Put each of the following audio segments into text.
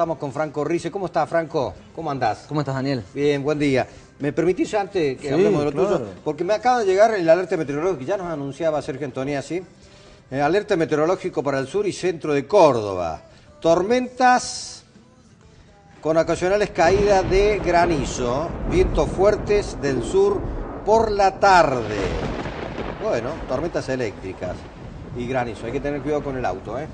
Estamos con Franco Rice. ¿Cómo estás, Franco? ¿Cómo andás? ¿Cómo estás, Daniel? Bien, buen día. ¿Me permitís antes que hablemos de lo Porque me acaba de llegar el alerta meteorológico, ya nos anunciaba Sergio Antonia, ¿sí? Eh, alerta meteorológico para el sur y centro de Córdoba. Tormentas con ocasionales caídas de granizo, vientos fuertes del sur por la tarde. Bueno, tormentas eléctricas y granizo. Hay que tener cuidado con el auto, ¿eh?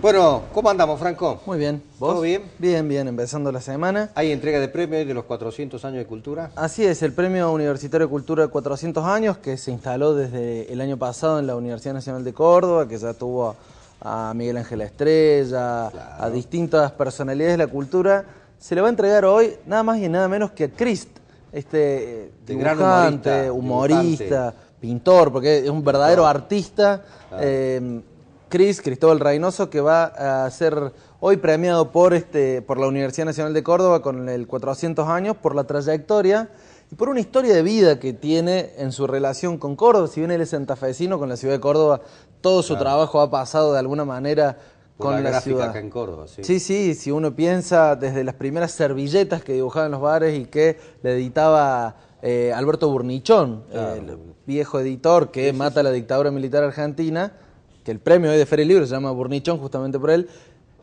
Bueno, ¿cómo andamos, Franco? Muy bien. ¿Vos? ¿Todo bien? Bien, bien, empezando la semana. Hay entrega de premios de los 400 años de cultura. Así es, el Premio Universitario de Cultura de 400 años, que se instaló desde el año pasado en la Universidad Nacional de Córdoba, que ya tuvo a Miguel Ángel Estrella, a distintas personalidades de la cultura, se le va a entregar hoy nada más y nada menos que a Crist, este eh, dibujante, gran humorista, pintor, porque es un verdadero artista. Eh, Cris Cristóbal Reynoso, que va a ser hoy premiado por, este, por la Universidad Nacional de Córdoba con el 400 años por la trayectoria y por una historia de vida que tiene en su relación con Córdoba. Si bien él es santafesino con la ciudad de Córdoba, todo su trabajo ha pasado de alguna manera con la, ciudad. acá en Córdoba, sí. Sí, si uno piensa desde las primeras servilletas que dibujaba en los bares y que le editaba eh, Alberto Burnichón, el viejo editor que mata la dictadura militar argentina que el premio de Feria Libro se llama Burnichón justamente por él,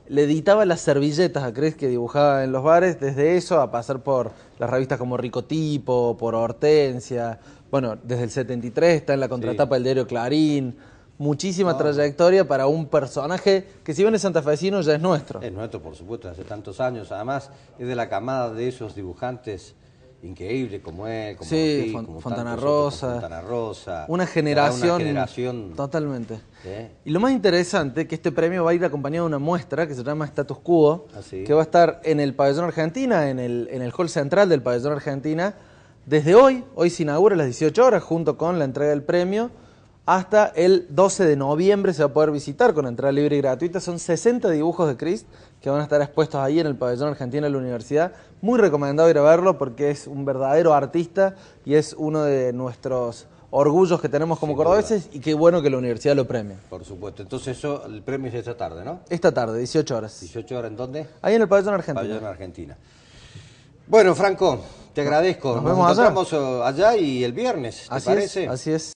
le editaba las servilletas a Cres que dibujaba en los bares, desde eso a pasar por las revistas como Ricotipo, por Hortensia, bueno, desde el 73 está en la contratapa del diario Clarín, muchísima ah. trayectoria para un personaje que si bien es santafesino ya es nuestro. Es nuestro, por supuesto, hace tantos años, además es de la camada de esos dibujantes Increíble, como él, como sí, Fontana Rosa. Fontana Rosa. Una generación. Una totalmente. ¿Eh? Y lo más interesante que este premio va a ir acompañado de una muestra que se llama Status Quo, ah, que va a estar en el Pabellón Argentina, en el, en el hall central del Pabellón Argentina, desde hoy. Hoy se inaugura a las 18 horas junto con la entrega del premio hasta el 12 de noviembre se va a poder visitar con entrada libre y gratuita. Son 60 dibujos de Crist que van a estar expuestos ahí en el pabellón argentino de la universidad. Muy recomendado ir a verlo porque es un verdadero artista y es uno de nuestros orgullos que tenemos como cordobeses y qué bueno que la universidad lo premia. Por supuesto. Entonces eso, el premio es esta tarde, ¿no? Esta tarde, 18 horas. ¿18 horas en dónde? Ahí en el pabellón argentino. Pabellón argentina. Bueno, Franco, te agradezco. Nos, vemos eh, allá. y el viernes, ¿te así Es, así es.